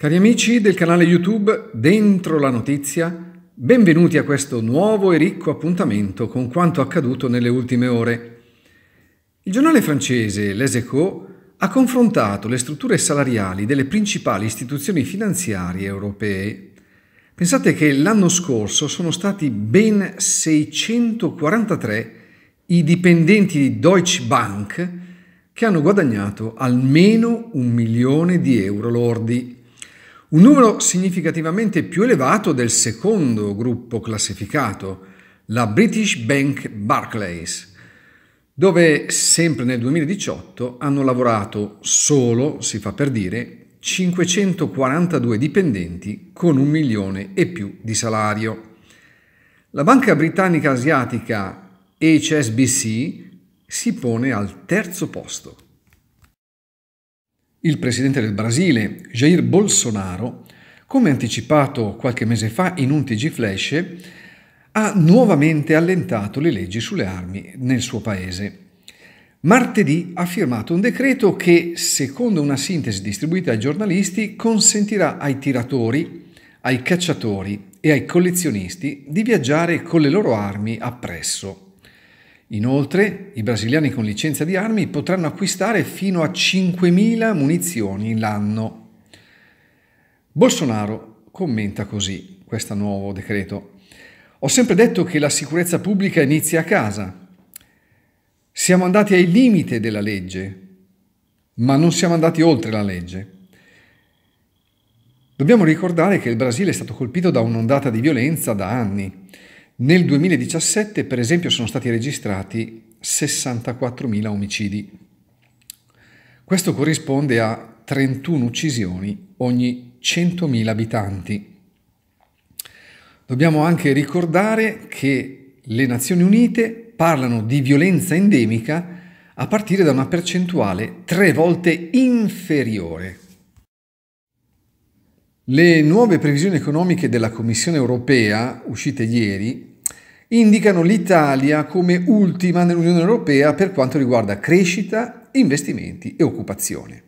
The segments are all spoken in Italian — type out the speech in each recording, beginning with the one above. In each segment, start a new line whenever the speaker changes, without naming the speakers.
Cari amici del canale YouTube Dentro la Notizia, benvenuti a questo nuovo e ricco appuntamento con quanto accaduto nelle ultime ore. Il giornale francese Les Echos ha confrontato le strutture salariali delle principali istituzioni finanziarie europee. Pensate che l'anno scorso sono stati ben 643 i dipendenti di Deutsche Bank che hanno guadagnato almeno un milione di euro lordi un numero significativamente più elevato del secondo gruppo classificato, la British Bank Barclays, dove sempre nel 2018 hanno lavorato solo, si fa per dire, 542 dipendenti con un milione e più di salario. La banca britannica asiatica HSBC si pone al terzo posto il presidente del Brasile, Jair Bolsonaro, come anticipato qualche mese fa in un TG Flash, ha nuovamente allentato le leggi sulle armi nel suo paese. Martedì ha firmato un decreto che, secondo una sintesi distribuita ai giornalisti, consentirà ai tiratori, ai cacciatori e ai collezionisti di viaggiare con le loro armi appresso. Inoltre, i brasiliani con licenza di armi potranno acquistare fino a 5.000 munizioni l'anno. Bolsonaro commenta così questo nuovo decreto. Ho sempre detto che la sicurezza pubblica inizia a casa. Siamo andati ai limiti della legge, ma non siamo andati oltre la legge. Dobbiamo ricordare che il Brasile è stato colpito da un'ondata di violenza da anni nel 2017, per esempio, sono stati registrati 64.000 omicidi. Questo corrisponde a 31 uccisioni ogni 100.000 abitanti. Dobbiamo anche ricordare che le Nazioni Unite parlano di violenza endemica a partire da una percentuale tre volte inferiore. Le nuove previsioni economiche della Commissione europea, uscite ieri, indicano l'Italia come ultima nell'Unione Europea per quanto riguarda crescita, investimenti e occupazione.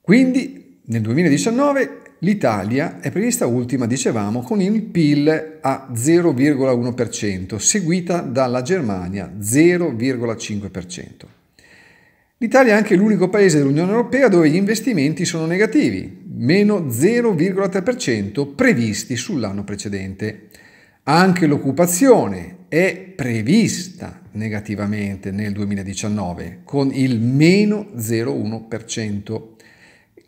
Quindi nel 2019 l'Italia è prevista ultima, dicevamo, con il PIL a 0,1%, seguita dalla Germania 0,5%. L'Italia è anche l'unico paese dell'Unione Europea dove gli investimenti sono negativi, meno 0,3% previsti sull'anno precedente. Anche l'occupazione è prevista negativamente nel 2019 con il meno 0,1%,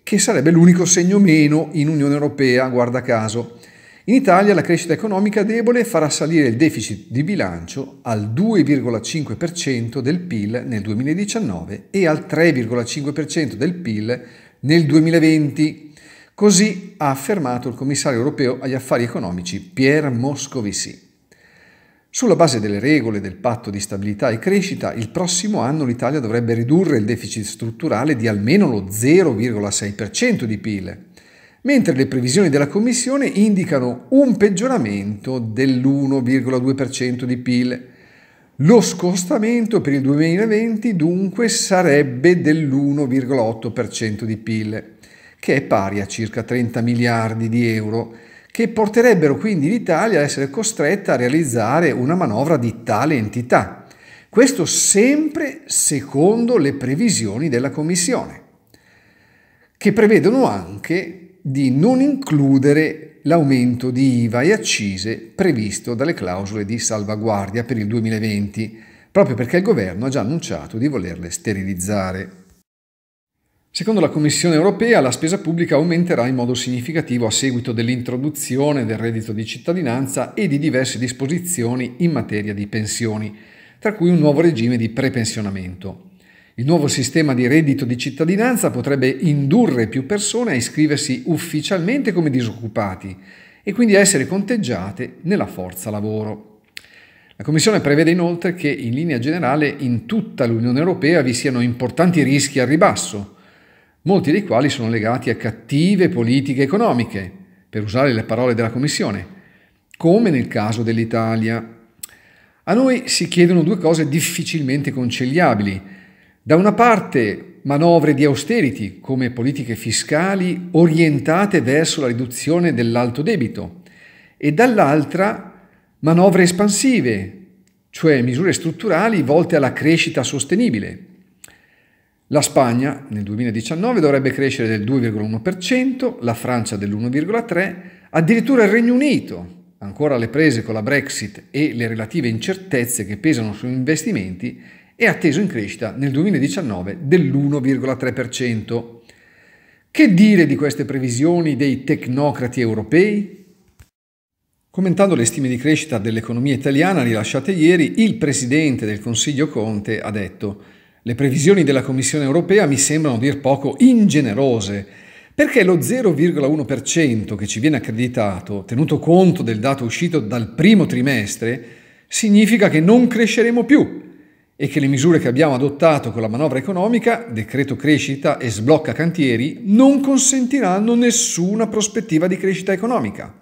che sarebbe l'unico segno meno in Unione Europea, guarda caso. In Italia la crescita economica debole farà salire il deficit di bilancio al 2,5% del PIL nel 2019 e al 3,5% del PIL nel 2020 Così ha affermato il commissario europeo agli affari economici Pierre Moscovici. Sulla base delle regole del patto di stabilità e crescita, il prossimo anno l'Italia dovrebbe ridurre il deficit strutturale di almeno lo 0,6% di PIL, mentre le previsioni della Commissione indicano un peggioramento dell'1,2% di PIL. Lo scostamento per il 2020 dunque sarebbe dell'1,8% di PIL che è pari a circa 30 miliardi di euro, che porterebbero quindi l'Italia a essere costretta a realizzare una manovra di tale entità. Questo sempre secondo le previsioni della Commissione, che prevedono anche di non includere l'aumento di IVA e accise previsto dalle clausole di salvaguardia per il 2020, proprio perché il governo ha già annunciato di volerle sterilizzare. Secondo la Commissione europea la spesa pubblica aumenterà in modo significativo a seguito dell'introduzione del reddito di cittadinanza e di diverse disposizioni in materia di pensioni, tra cui un nuovo regime di prepensionamento. Il nuovo sistema di reddito di cittadinanza potrebbe indurre più persone a iscriversi ufficialmente come disoccupati e quindi a essere conteggiate nella forza lavoro. La Commissione prevede inoltre che in linea generale in tutta l'Unione Europea vi siano importanti rischi al ribasso, molti dei quali sono legati a cattive politiche economiche, per usare le parole della Commissione, come nel caso dell'Italia. A noi si chiedono due cose difficilmente conciliabili. Da una parte manovre di austerity come politiche fiscali orientate verso la riduzione dell'alto debito e dall'altra manovre espansive, cioè misure strutturali volte alla crescita sostenibile la Spagna nel 2019 dovrebbe crescere del 2,1%, la Francia dell'1,3%, addirittura il Regno Unito, ancora alle prese con la Brexit e le relative incertezze che pesano sugli investimenti, è atteso in crescita nel 2019 dell'1,3%. Che dire di queste previsioni dei tecnocrati europei? Commentando le stime di crescita dell'economia italiana rilasciate ieri, il presidente del Consiglio Conte ha detto le previsioni della Commissione europea mi sembrano dir poco ingenerose, perché lo 0,1% che ci viene accreditato, tenuto conto del dato uscito dal primo trimestre, significa che non cresceremo più e che le misure che abbiamo adottato con la manovra economica, decreto crescita e sblocca cantieri, non consentiranno nessuna prospettiva di crescita economica.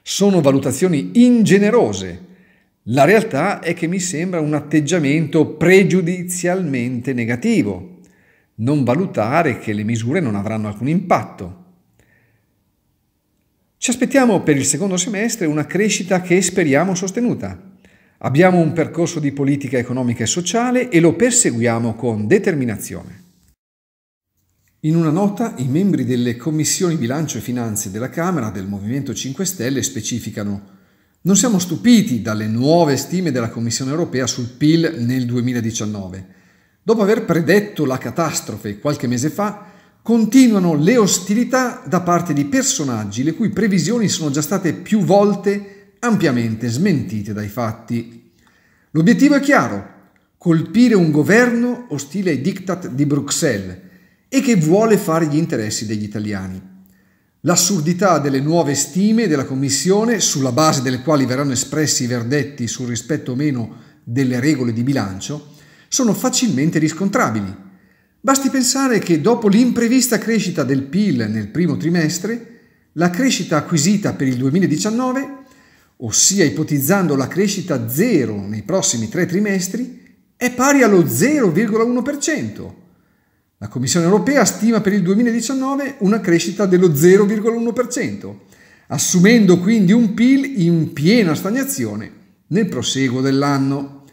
Sono valutazioni ingenerose la realtà è che mi sembra un atteggiamento pregiudizialmente negativo, non valutare che le misure non avranno alcun impatto. Ci aspettiamo per il secondo semestre una crescita che speriamo sostenuta. Abbiamo un percorso di politica economica e sociale e lo perseguiamo con determinazione. In una nota, i membri delle commissioni bilancio e finanze della Camera del Movimento 5 Stelle specificano non siamo stupiti dalle nuove stime della Commissione europea sul PIL nel 2019. Dopo aver predetto la catastrofe qualche mese fa, continuano le ostilità da parte di personaggi le cui previsioni sono già state più volte ampiamente smentite dai fatti. L'obiettivo è chiaro, colpire un governo ostile ai diktat di Bruxelles e che vuole fare gli interessi degli italiani l'assurdità delle nuove stime della Commissione, sulla base delle quali verranno espressi i verdetti sul rispetto o meno delle regole di bilancio, sono facilmente riscontrabili. Basti pensare che dopo l'imprevista crescita del PIL nel primo trimestre, la crescita acquisita per il 2019, ossia ipotizzando la crescita zero nei prossimi tre trimestri, è pari allo 0,1%. La Commissione europea stima per il 2019 una crescita dello 0,1%, assumendo quindi un PIL in piena stagnazione nel proseguo dell'anno.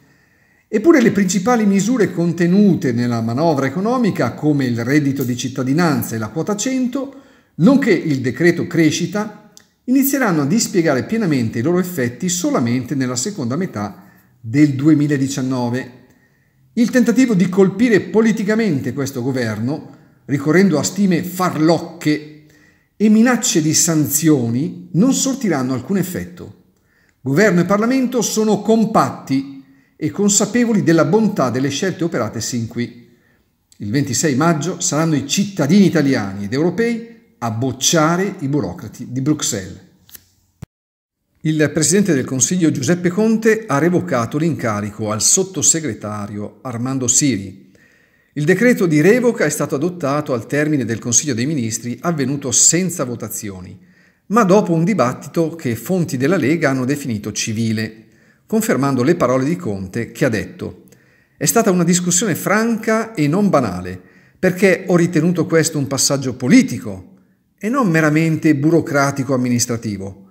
Eppure le principali misure contenute nella manovra economica, come il reddito di cittadinanza e la quota 100, nonché il decreto crescita, inizieranno a dispiegare pienamente i loro effetti solamente nella seconda metà del 2019. Il tentativo di colpire politicamente questo governo, ricorrendo a stime farlocche e minacce di sanzioni, non sortiranno alcun effetto. Governo e Parlamento sono compatti e consapevoli della bontà delle scelte operate sin qui. Il 26 maggio saranno i cittadini italiani ed europei a bocciare i burocrati di Bruxelles. Il Presidente del Consiglio Giuseppe Conte ha revocato l'incarico al sottosegretario Armando Siri. Il decreto di revoca è stato adottato al termine del Consiglio dei Ministri avvenuto senza votazioni, ma dopo un dibattito che fonti della Lega hanno definito civile, confermando le parole di Conte che ha detto «È stata una discussione franca e non banale, perché ho ritenuto questo un passaggio politico e non meramente burocratico-amministrativo».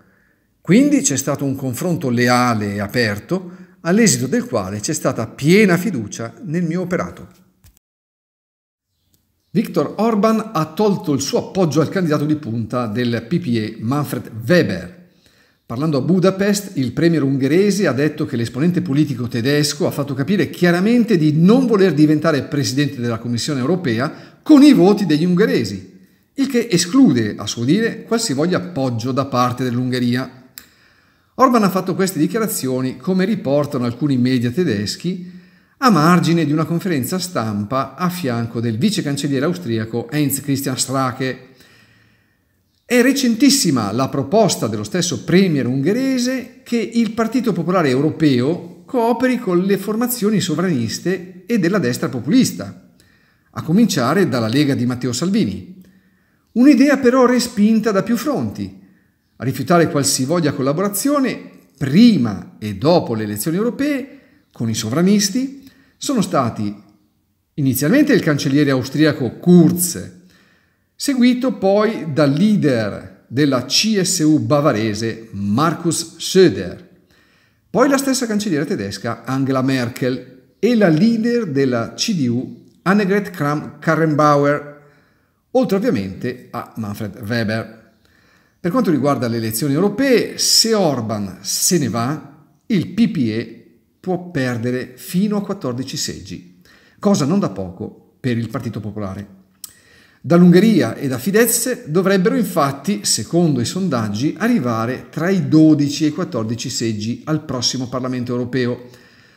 Quindi c'è stato un confronto leale e aperto, all'esito del quale c'è stata piena fiducia nel mio operato. Viktor Orban ha tolto il suo appoggio al candidato di punta del PPE Manfred Weber. Parlando a Budapest, il premier ungherese ha detto che l'esponente politico tedesco ha fatto capire chiaramente di non voler diventare presidente della Commissione europea con i voti degli ungheresi, il che esclude, a suo dire, qualsivoglia appoggio da parte dell'Ungheria Orban ha fatto queste dichiarazioni, come riportano alcuni media tedeschi, a margine di una conferenza stampa a fianco del vice cancelliere austriaco Heinz Christian Strache. È recentissima la proposta dello stesso premier ungherese che il Partito Popolare Europeo cooperi con le formazioni sovraniste e della destra populista, a cominciare dalla Lega di Matteo Salvini. Un'idea però respinta da più fronti, a rifiutare qualsivoglia collaborazione prima e dopo le elezioni europee con i sovranisti sono stati inizialmente il cancelliere austriaco Kurz, seguito poi dal leader della CSU bavarese Markus Söder, poi la stessa cancelliera tedesca Angela Merkel e la leader della CDU Annegret Kramp-Karrenbauer, oltre ovviamente a Manfred Weber. Per quanto riguarda le elezioni europee, se Orban se ne va, il PPE può perdere fino a 14 seggi, cosa non da poco per il Partito Popolare. Dall'Ungheria e da Fidesz dovrebbero infatti, secondo i sondaggi, arrivare tra i 12 e i 14 seggi al prossimo Parlamento europeo,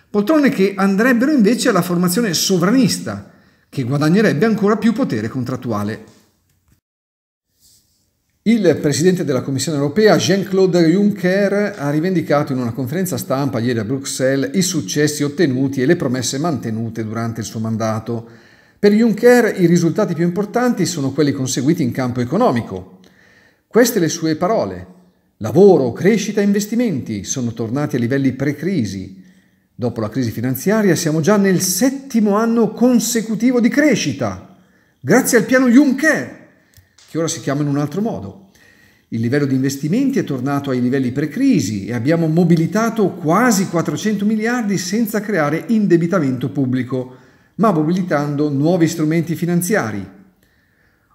poltrone che andrebbero invece alla formazione sovranista, che guadagnerebbe ancora più potere contrattuale. Il presidente della Commissione europea Jean-Claude Juncker ha rivendicato in una conferenza stampa ieri a Bruxelles i successi ottenuti e le promesse mantenute durante il suo mandato. Per Juncker i risultati più importanti sono quelli conseguiti in campo economico. Queste le sue parole. Lavoro, crescita e investimenti sono tornati a livelli pre-crisi. Dopo la crisi finanziaria siamo già nel settimo anno consecutivo di crescita, grazie al piano Juncker che ora si chiama in un altro modo. Il livello di investimenti è tornato ai livelli pre-crisi e abbiamo mobilitato quasi 400 miliardi senza creare indebitamento pubblico, ma mobilitando nuovi strumenti finanziari.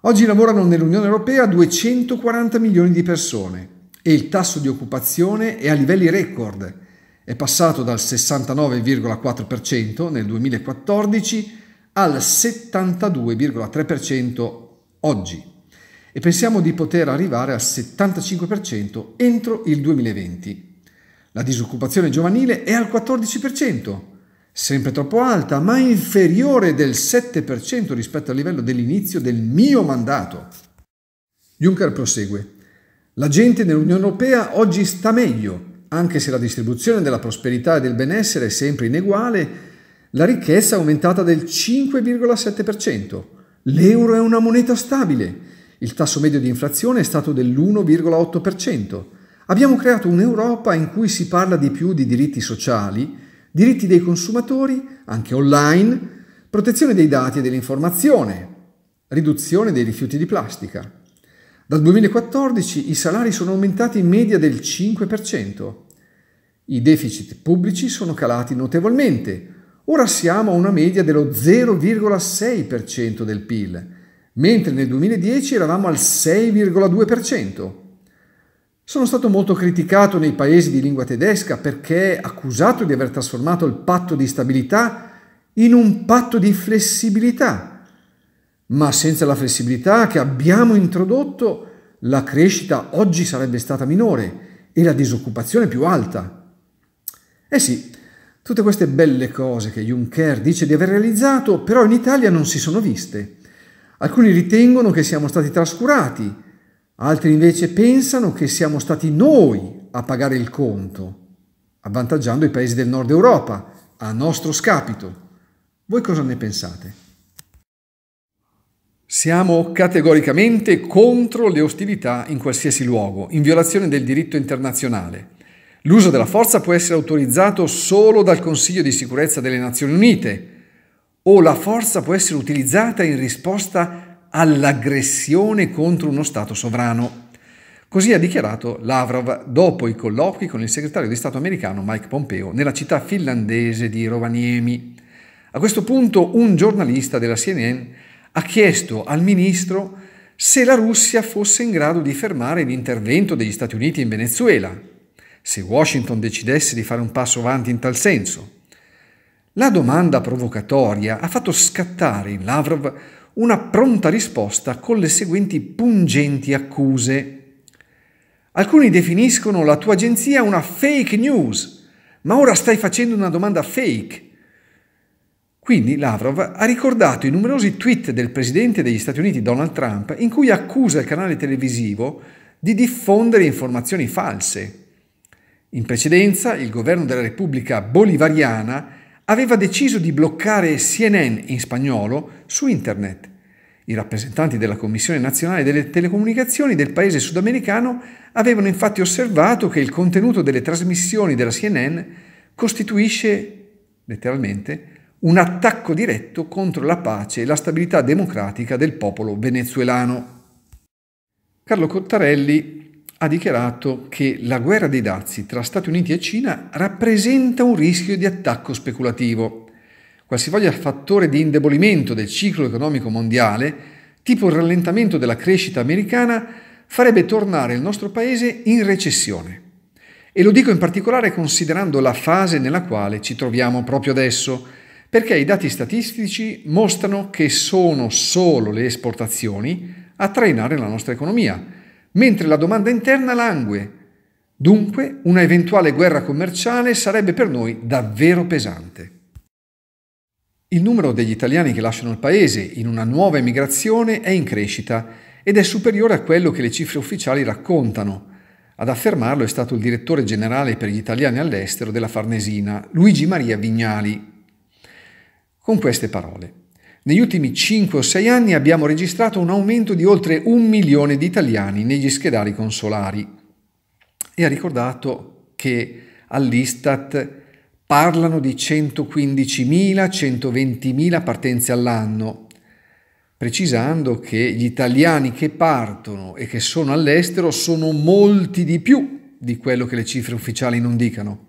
Oggi lavorano nell'Unione Europea 240 milioni di persone e il tasso di occupazione è a livelli record. È passato dal 69,4% nel 2014 al 72,3% oggi e pensiamo di poter arrivare al 75% entro il 2020. La disoccupazione giovanile è al 14%, sempre troppo alta, ma inferiore del 7% rispetto al livello dell'inizio del mio mandato. Juncker prosegue. La gente nell'Unione Europea oggi sta meglio, anche se la distribuzione della prosperità e del benessere è sempre ineguale, la ricchezza è aumentata del 5,7%. L'euro è una moneta stabile il tasso medio di inflazione è stato dell'1,8%. Abbiamo creato un'Europa in cui si parla di più di diritti sociali, diritti dei consumatori, anche online, protezione dei dati e dell'informazione, riduzione dei rifiuti di plastica. Dal 2014 i salari sono aumentati in media del 5%. I deficit pubblici sono calati notevolmente. Ora siamo a una media dello 0,6% del PIL mentre nel 2010 eravamo al 6,2%. Sono stato molto criticato nei paesi di lingua tedesca perché accusato di aver trasformato il patto di stabilità in un patto di flessibilità. Ma senza la flessibilità che abbiamo introdotto, la crescita oggi sarebbe stata minore e la disoccupazione più alta. Eh sì, tutte queste belle cose che Juncker dice di aver realizzato, però in Italia non si sono viste. Alcuni ritengono che siamo stati trascurati, altri invece pensano che siamo stati noi a pagare il conto, avvantaggiando i paesi del nord Europa, a nostro scapito. Voi cosa ne pensate? Siamo categoricamente contro le ostilità in qualsiasi luogo, in violazione del diritto internazionale. L'uso della forza può essere autorizzato solo dal Consiglio di sicurezza delle Nazioni Unite, o la forza può essere utilizzata in risposta all'aggressione contro uno Stato sovrano. Così ha dichiarato Lavrov dopo i colloqui con il segretario di Stato americano Mike Pompeo nella città finlandese di Rovaniemi. A questo punto un giornalista della CNN ha chiesto al ministro se la Russia fosse in grado di fermare l'intervento degli Stati Uniti in Venezuela, se Washington decidesse di fare un passo avanti in tal senso. La domanda provocatoria ha fatto scattare in Lavrov una pronta risposta con le seguenti pungenti accuse. Alcuni definiscono la tua agenzia una fake news, ma ora stai facendo una domanda fake. Quindi Lavrov ha ricordato i numerosi tweet del presidente degli Stati Uniti Donald Trump in cui accusa il canale televisivo di diffondere informazioni false. In precedenza il governo della Repubblica Bolivariana aveva deciso di bloccare CNN in spagnolo su internet. I rappresentanti della Commissione nazionale delle telecomunicazioni del paese sudamericano avevano infatti osservato che il contenuto delle trasmissioni della CNN costituisce, letteralmente, un attacco diretto contro la pace e la stabilità democratica del popolo venezuelano. Carlo Cottarelli ha dichiarato che la guerra dei dazi tra Stati Uniti e Cina rappresenta un rischio di attacco speculativo. Qualsivoglia fattore di indebolimento del ciclo economico mondiale, tipo il rallentamento della crescita americana, farebbe tornare il nostro paese in recessione. E lo dico in particolare considerando la fase nella quale ci troviamo proprio adesso, perché i dati statistici mostrano che sono solo le esportazioni a trainare la nostra economia mentre la domanda interna langue. Dunque una eventuale guerra commerciale sarebbe per noi davvero pesante. Il numero degli italiani che lasciano il paese in una nuova emigrazione è in crescita ed è superiore a quello che le cifre ufficiali raccontano. Ad affermarlo è stato il direttore generale per gli italiani all'estero della Farnesina, Luigi Maria Vignali. Con queste parole. Negli ultimi 5 o 6 anni abbiamo registrato un aumento di oltre un milione di italiani negli schedari consolari. E ha ricordato che all'Istat parlano di 115.000-120.000 partenze all'anno, precisando che gli italiani che partono e che sono all'estero sono molti di più di quello che le cifre ufficiali non dicano.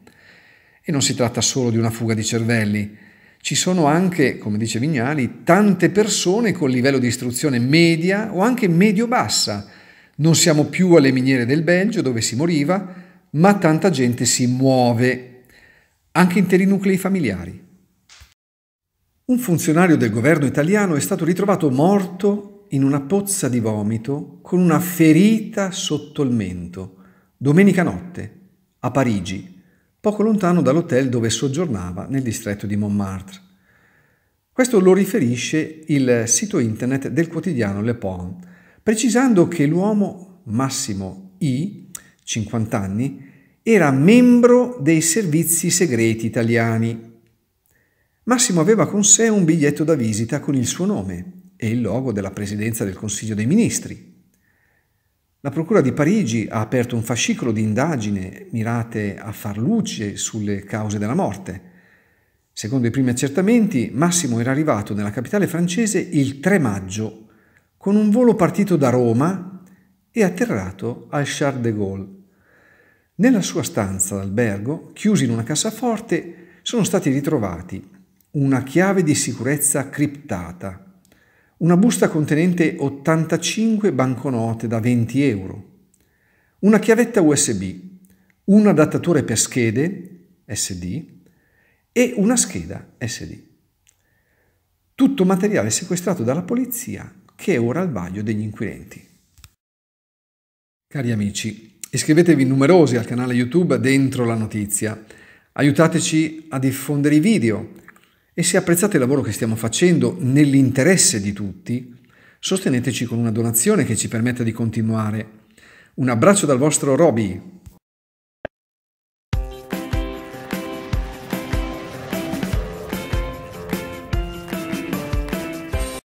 E non si tratta solo di una fuga di cervelli, ci sono anche, come dice Vignali, tante persone con livello di istruzione media o anche medio-bassa. Non siamo più alle miniere del Belgio dove si moriva, ma tanta gente si muove, anche interi nuclei familiari. Un funzionario del governo italiano è stato ritrovato morto in una pozza di vomito con una ferita sotto il mento, domenica notte, a Parigi, poco lontano dall'hotel dove soggiornava nel distretto di Montmartre. Questo lo riferisce il sito internet del quotidiano Le Pen, precisando che l'uomo Massimo I, 50 anni, era membro dei servizi segreti italiani. Massimo aveva con sé un biglietto da visita con il suo nome e il logo della presidenza del Consiglio dei Ministri, la Procura di Parigi ha aperto un fascicolo di indagine mirate a far luce sulle cause della morte. Secondo i primi accertamenti, Massimo era arrivato nella capitale francese il 3 maggio con un volo partito da Roma e atterrato al Charles de Gaulle. Nella sua stanza d'albergo, chiusi in una cassaforte, sono stati ritrovati una chiave di sicurezza criptata, una busta contenente 85 banconote da 20 euro, una chiavetta USB, un adattatore per schede SD e una scheda SD. Tutto materiale sequestrato dalla polizia che è ora al vaglio degli inquirenti. Cari amici, iscrivetevi numerosi al canale YouTube Dentro la Notizia. Aiutateci a diffondere i video, e se apprezzate il lavoro che stiamo facendo nell'interesse di tutti, sosteneteci con una donazione che ci permetta di continuare. Un abbraccio dal vostro Roby.